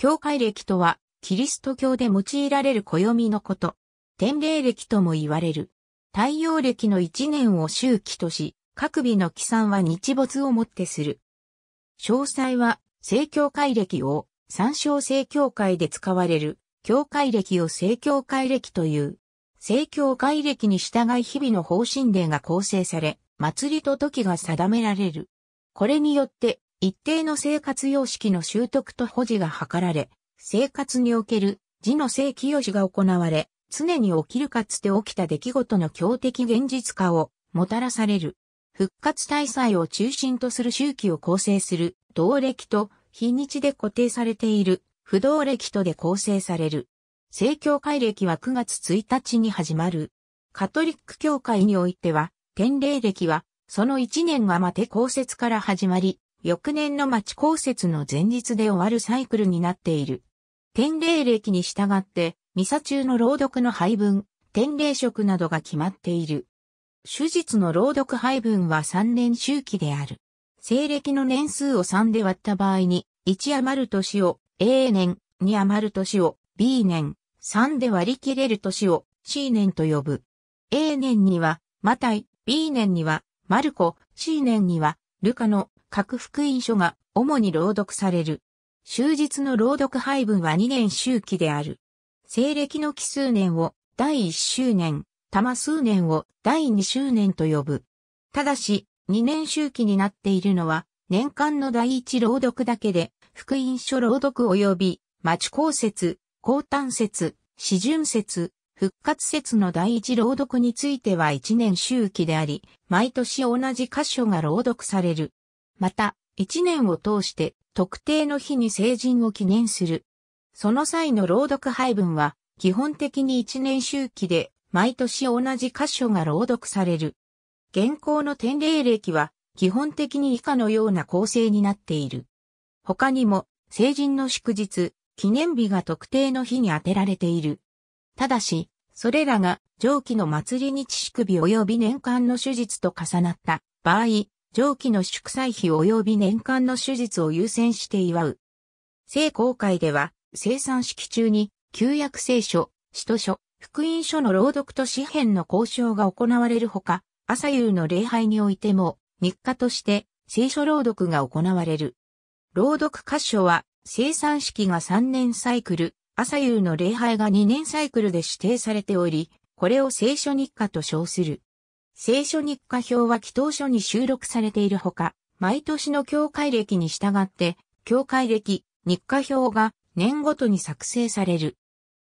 教会歴とは、キリスト教で用いられる暦のこと。天霊歴とも言われる。太陽歴の一年を周期とし、各日の起算は日没をもってする。詳細は、正教会歴を参照正教会で使われる、教会歴を正教会歴という。正教会歴に従い日々の方針令が構成され、祭りと時が定められる。これによって、一定の生活様式の習得と保持が図られ、生活における字の正規用紙が行われ、常に起きるかつて起きた出来事の強敵現実化をもたらされる。復活大祭を中心とする周期を構成する、同歴と日にちで固定されている、不動歴とで構成される。正教会歴は9月1日に始まる。カトリック教会においては、天霊歴は、その1年がまて公設から始まり、翌年の町公設の前日で終わるサイクルになっている。天霊歴に従って、ミサ中の朗読の配分、天霊職などが決まっている。手術の朗読配分は3年周期である。西暦の年数を3で割った場合に、1余る年を A 年、2余る年を B 年、3で割り切れる年を C 年と呼ぶ。A 年には、マタイ、B 年には、マルコ、C 年には、ルカの各福音書が主に朗読される。終日の朗読配分は2年周期である。西暦の奇数年を第1周年、玉数年を第2周年と呼ぶ。ただし、2年周期になっているのは、年間の第1朗読だけで、福音書朗読及び、町公説、高端説、四巡説、復活説の第一朗読については1年周期であり、毎年同じ箇所が朗読される。また、一年を通して特定の日に成人を記念する。その際の朗読配分は、基本的に一年周期で、毎年同じ箇所が朗読される。現行の典礼歴は、基本的に以下のような構成になっている。他にも、成人の祝日、記念日が特定の日に当てられている。ただし、それらが上記の祭り日祝日及び年間の手術と重なった場合、上記の祝祭費及び年間の手術を優先して祝う。聖公会では、生産式中に、旧約聖書、使徒書、福音書の朗読と詩編の交渉が行われるほか、朝夕の礼拝においても、日課として、聖書朗読が行われる。朗読箇所は、生産式が3年サイクル、朝夕の礼拝が2年サイクルで指定されており、これを聖書日課と称する。聖書日課表は祈祷書に収録されているほか、毎年の教会歴に従って、教会歴、日課表が年ごとに作成される。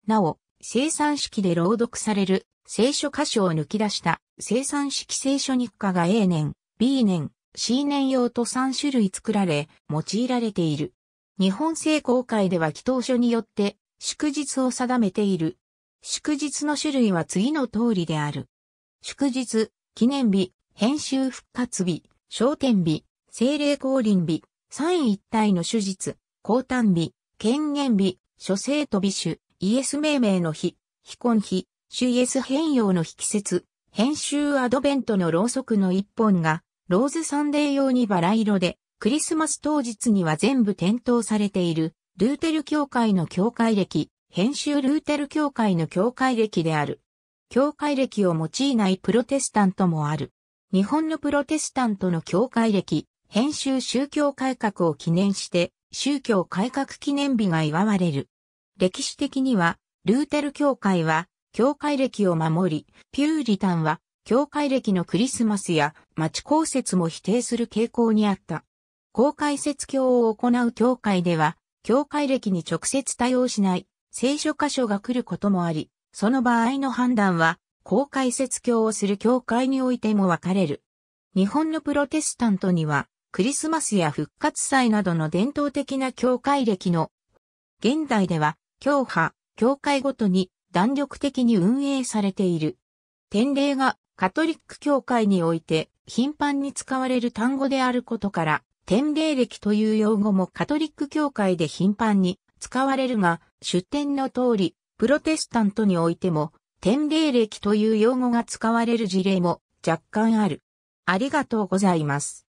なお、生産式で朗読される聖書箇所を抜き出した生産式聖書日課が A 年、B 年、C 年用と3種類作られ、用いられている。日本聖公会では祈祷書によって祝日を定めている。祝日の種類は次の通りである。祝日、記念日、編集復活日、焦点日、精霊降臨日、三位一体の手術、降誕日、権限日、諸生と美種、イエス命名の日、非婚日、主イエス変容の引季節、編集アドベントのろうそくの一本が、ローズサンデー用にバラ色で、クリスマス当日には全部点灯されている、ルーテル教会の教会歴、編集ルーテル教会の教会歴である。教会歴を用いないプロテスタントもある。日本のプロテスタントの教会歴、編集宗教改革を記念して、宗教改革記念日が祝われる。歴史的には、ルーテル教会は、教会歴を守り、ピューリタンは、教会歴のクリスマスや町公説も否定する傾向にあった。公開説教を行う教会では、教会歴に直接対応しない聖書箇所が来ることもあり、その場合の判断は、公開説教をする教会においても分かれる。日本のプロテスタントには、クリスマスや復活祭などの伝統的な教会歴の、現代では、教派、教会ごとに弾力的に運営されている。典礼がカトリック教会において頻繁に使われる単語であることから、典礼歴という用語もカトリック教会で頻繁に使われるが、出典の通り、プロテスタントにおいても、天礼歴という用語が使われる事例も若干ある。ありがとうございます。